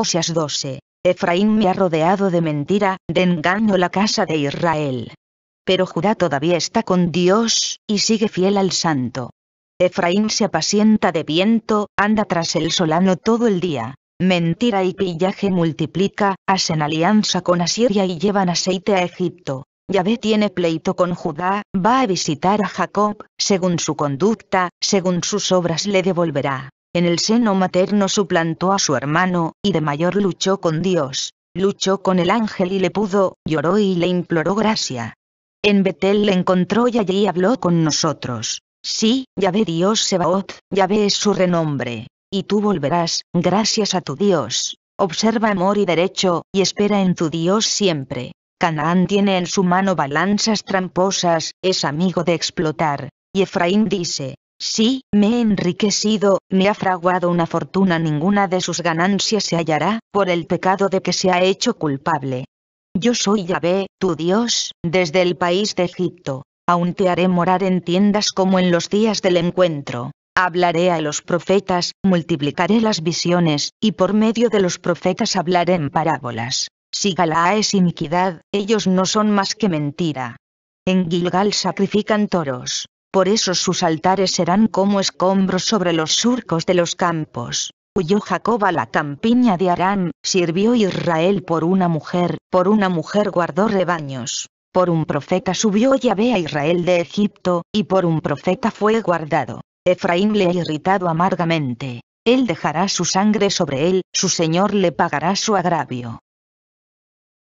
Oseas 12. Efraín me ha rodeado de mentira, de engaño la casa de Israel. Pero Judá todavía está con Dios, y sigue fiel al santo. Efraín se apacienta de viento, anda tras el solano todo el día. Mentira y pillaje multiplica, hacen alianza con Asiria y llevan aceite a Egipto. Yahvé tiene pleito con Judá, va a visitar a Jacob, según su conducta, según sus obras le devolverá. En el seno materno suplantó a su hermano, y de mayor luchó con Dios, luchó con el ángel y le pudo, lloró y le imploró gracia. En Betel le encontró y allí habló con nosotros. Sí, ya ve Dios Sebaot, Yahvé es su renombre. Y tú volverás, gracias a tu Dios. Observa amor y derecho, y espera en tu Dios siempre. Canaán tiene en su mano balanzas tramposas, es amigo de explotar. Y Efraín dice, Sí, me he enriquecido, me ha fraguado una fortuna ninguna de sus ganancias se hallará, por el pecado de que se ha hecho culpable. Yo soy Yahvé, tu Dios, desde el país de Egipto. Aún te haré morar en tiendas como en los días del encuentro. Hablaré a los profetas, multiplicaré las visiones, y por medio de los profetas hablaré en parábolas. Si Galaá es iniquidad, ellos no son más que mentira. En Gilgal sacrifican toros, por eso sus altares serán como escombros sobre los surcos de los campos. Huyó Jacob a la campiña de Arán, sirvió Israel por una mujer, por una mujer guardó rebaños. Por un profeta subió Yahvé a Israel de Egipto, y por un profeta fue guardado. Efraín le ha irritado amargamente. Él dejará su sangre sobre él, su Señor le pagará su agravio.